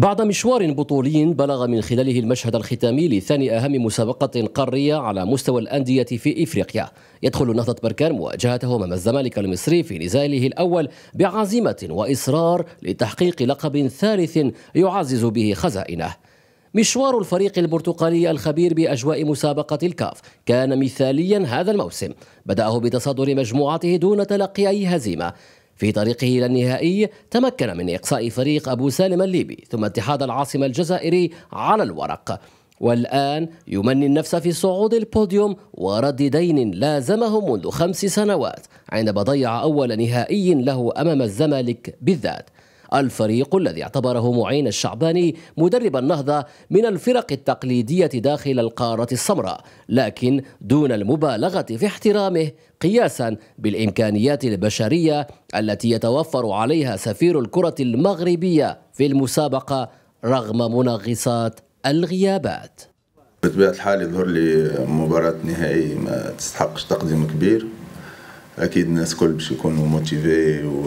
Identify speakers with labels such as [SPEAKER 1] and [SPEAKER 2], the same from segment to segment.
[SPEAKER 1] بعد مشوار بطولي بلغ من خلاله المشهد الختامي لثاني أهم مسابقة قارية على مستوى الأندية في إفريقيا يدخل نهضة بركان مواجهته أمام الزمالك المصري في نزاله الأول بعزيمة وإصرار لتحقيق لقب ثالث يعزز به خزائنه مشوار الفريق البرتقالي الخبير بأجواء مسابقة الكاف كان مثاليا هذا الموسم بدأه بتصدر مجموعته دون تلقي أي هزيمة في طريقه إلى النهائي تمكن من إقصاء فريق أبو سالم الليبي ثم اتحاد العاصمة الجزائري على الورق والآن يمني النفس في صعود البوديوم ورد دين لازمه منذ خمس سنوات عندما ضيع أول نهائي له أمام الزمالك بالذات الفريق الذي اعتبره معين الشعباني مدرب النهضة من الفرق التقليدية داخل القارة السمراء لكن دون المبالغة في احترامه قياسا بالإمكانيات البشرية التي يتوفر عليها سفير الكرة المغربية في المسابقة رغم منغصات الغيابات
[SPEAKER 2] بطبيعة الحال يظهر لي مباراة نهائي ما تستحقش تقديم كبير اكيد الناس كل باش يكونوا موتيفي و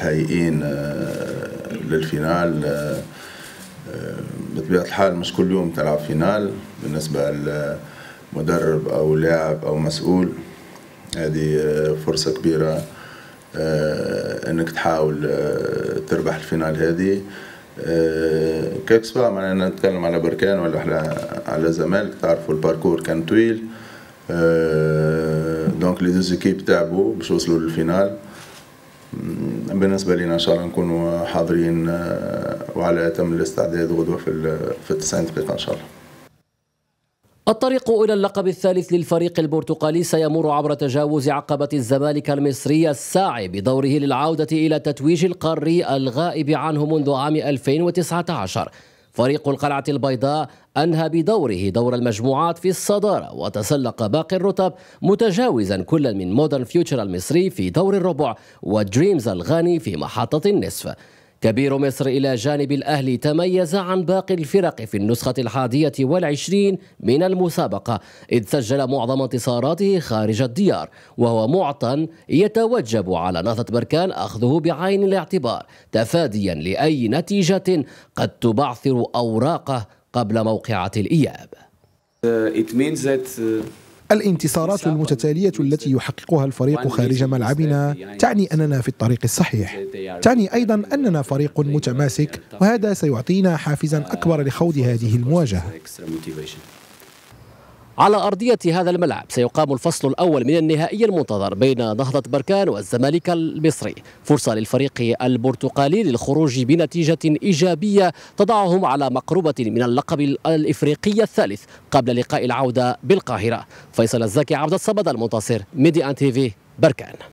[SPEAKER 2] متهيئين آه، للفينال آه، آه، بطبيعة الحال مش كل يوم تلعب فينال بالنسبة لمدرب أو لاعب أو مسؤول هذه فرصة كبيرة انك تحاول تربح الفينال هذه كيف سبا معناها نتكلم على بركان ولا على على زمالك تعرفوا الباركور كان طويل دونك لي دو زيكيب تعبوا باش يوصلوا للفينال بالنسبه لنا ان شاء الله نكونوا حاضرين آه، وعلى اتم الاستعداد غدوه في في 90 دقيقه ان شاء الله
[SPEAKER 1] الطريق إلى اللقب الثالث للفريق البرتقالي سيمر عبر تجاوز عقبة الزمالك المصري الساعي بدوره للعودة إلى تتويج القاري الغائب عنه منذ عام 2019 فريق القلعة البيضاء أنهى بدوره دور المجموعات في الصدارة وتسلق باقي الرتب متجاوزا كل من مودرن فيوتشر المصري في دور الربع ودريمز الغاني في محطة النصف كبير مصر إلى جانب الأهلي تميز عن باقي الفرق في النسخة الحادية والعشرين من المسابقة إذ سجل معظم انتصاراته خارج الديار وهو معطى يتوجب على نهضة بركان أخذه بعين الاعتبار تفاديا لأي نتيجة قد تبعثر أوراقه قبل موقعة الإياب. Uh, it means that uh... الانتصارات المتتالية التي يحققها الفريق خارج ملعبنا تعني أننا في الطريق الصحيح تعني أيضا أننا فريق متماسك وهذا سيعطينا حافزا أكبر لخوض هذه المواجهة على أرضية هذا الملعب سيقام الفصل الأول من النهائي المنتظر بين نهضة بركان والزمالك المصري فرصة للفريق البرتقالي للخروج بنتيجة إيجابية تضعهم على مقربة من اللقب الإفريقي الثالث قبل لقاء العودة بالقاهرة فيصل الزكي عبد الصمد المنتصر ميدي أن تيفي بركان